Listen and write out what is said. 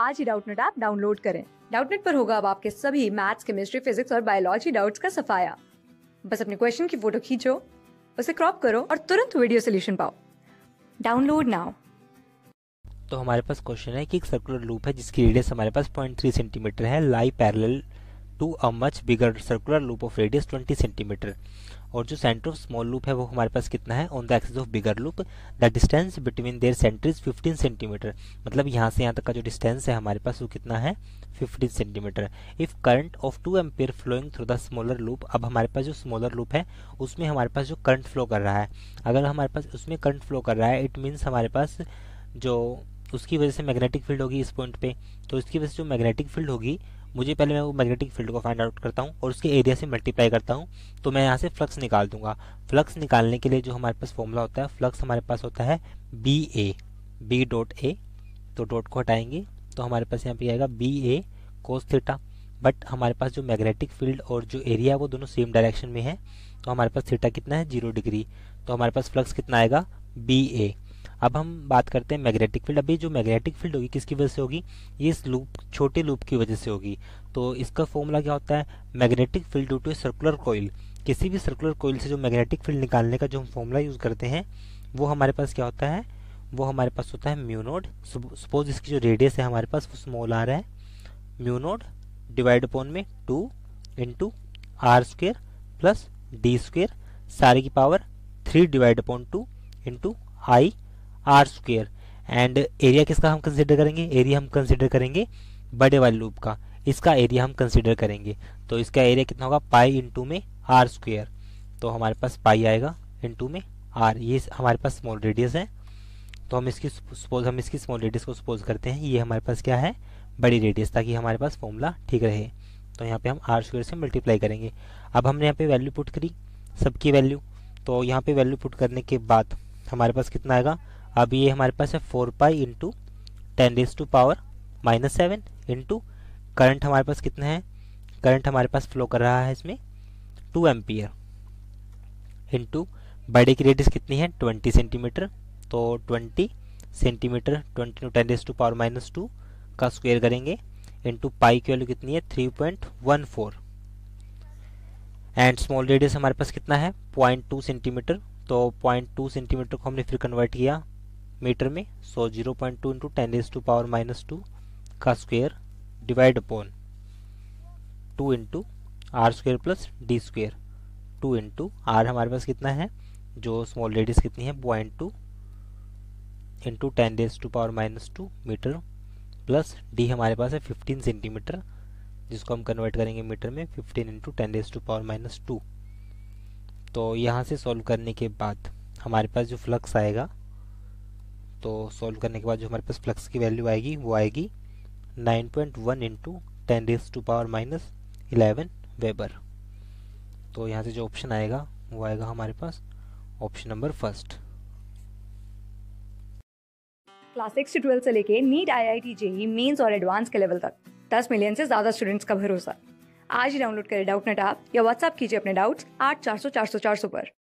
आज ही Doubtnut app download करें डाउटनेट पर होगा अब आपके सभी मैथ्स केमिस्ट्री फिजिक्स और बायोलॉजी डाउट्स का सफाया बस अपने क्वेश्चन की फोटो खींचो उसे क्रॉप करो और तुरंत वीडियो सोल्यूशन पाओ डाउनलोड नाउ तो हमारे पास क्वेश्चन है कि एक सर्कुलर लूप है जिसकी रेडियस हमारे पास 0.3 सेंटीमीटर है lie parallel to a much bigger circular loop of radius 20 centimetre और जो सेंटर ऑफ स्मॉल लूप है वो हमारे पास कितना है on the axis of bigger loop the distance between their centre is 15 centimetre मतलब यहाँ से यहाँ तक का जो डिस्टेंस है हमारे पास वो कितना है 15 centimetre if current of two ampere flowing through the smaller loop अब हमारे पास जो स्मॉलर लूप है उसमें हमारे पास जो करंट फ्लो कर रहा है अगर हमारे पास उसमें करंट फ्लो कर रहा है इट मीन्स हमारे पास जो उसकी वजह से मैग्नेटिक फील्ड होगी इस पॉइंट पे तो इसकी वजह से जो मैग्नेटिक फील्ड होगी मुझे पहले मैं वो मैग्नेटिक फील्ड को फाइंड आउट करता हूँ और उसके एरिया से मल्टीप्लाई करता हूँ तो मैं यहाँ से फ्लक्स निकाल दूंगा फ्लक्स निकालने के लिए जो हमारे पास फॉर्मूला होता है फ्लक्स हमारे पास होता है B A B dot A तो डॉट को हटाएंगे तो हमारे पास यहाँ पे आएगा B A cos theta but हमारे पास जो मैग्नेटिक फील्ड और जो एरिया है वो दोनों सेम डायरेक्शन में है तो हमारे पास थीटा कितना है जीरो डिग्री तो हमारे पास फ्लक्स कितना आएगा बी ए अब हम बात करते हैं मैग्नेटिक फील्ड अभी जो मैग्नेटिक फील्ड होगी किसकी वजह से होगी ये इस लूप छोटे लूप की वजह से होगी तो इसका फॉर्मूला क्या होता है magnetic field due to circular coil किसी भी सर्कुलर कोयल से जो मैग्नेटिक फील्ड निकालने का जो हम फॉर्मूला यूज़ करते हैं वो हमारे पास क्या होता है वो हमारे पास होता है म्यूनोड सपोज इसकी जो रेडियस है हमारे पास वो स्मॉल आर है म्यूनोड डिवाइड अपॉन में two into R square plus D square सारे की power three divide upon two into I R square and area किसका हम कंसिडर करेंगे एरिया हम कंसिडर करेंगे बड़े वाले लूप का इसका एरिया हम कंसिडर करेंगे तो इसका एरिया कितना होगा पाई इंटू में आर स्क्वेयर तो हमारे पास पाई आएगा इंटू में आर ये हमारे पास स्मॉल रेडियस है तो हम इसकी सपोज हम इसकी स्मॉल रेडियस को सपोज करते हैं ये हमारे पास क्या है बड़ी रेडियस ताकि हमारे पास फॉर्मूला ठीक रहे तो यहाँ पे हम आर स्क्र से मल्टीप्लाई करेंगे अब हमने यहाँ पे वैल्यू पुट करी सबकी वैल्यू तो यहाँ पे वैल्यू पुट करने के बाद हमारे पास कितना आएगा अब ये हमारे पास है four pi into ten raise to power minus seven into current हमारे पास कितना है करंट हमारे पास फ्लो कर रहा है इसमें टू एम्पियर इंटू बॉडी की रेडियस कितनी है ट्वेंटी सेंटीमीटर तो twenty centimetre twenty ten raise to power minus two का स्क्वेयर करेंगे इंटू पाई की वैल्यू कितनी है three point one four and small radius हमारे पास कितना है पॉइंट टू सेंटीमीटर तो पॉइंट टू सेंटीमीटर को हमने फिर कन्वर्ट किया मीटर में so zero point two into ten raise to power minus two का square divide upon two into R square plus D square two into R हमारे पास कितना है जो स्मॉल रेडियस कितनी है point two into ten raise to power minus two metre plus D हमारे पास है फिफ्टीन सेंटीमीटर जिसको हम कन्वर्ट करेंगे मीटर में fifteen into ten raise to power minus two तो यहाँ से सॉल्व करने के बाद हमारे पास जो फ्लक्स आएगा तो सॉल्व करने के बाद जो हमारे पास फ्लक्स की वैल्यू आएगी वो आएगी 9.1 point one into ten raise to power minus eleven weber तो यहाँ से जो ऑप्शन आएगा वो आएगा हमारे पास option number first class six to twelfth से लेके NEET I I T JEE mains और एडवांस के लेवल तक दस मिलियन से ज्यादा स्टूडेंट्स का भरोसा आज ही डाउनलोड करें डाउट नेट आप या व्हाट्सअप कीजिए अपने डाउट्स आठ चार सौ चार सौ चार सौ पर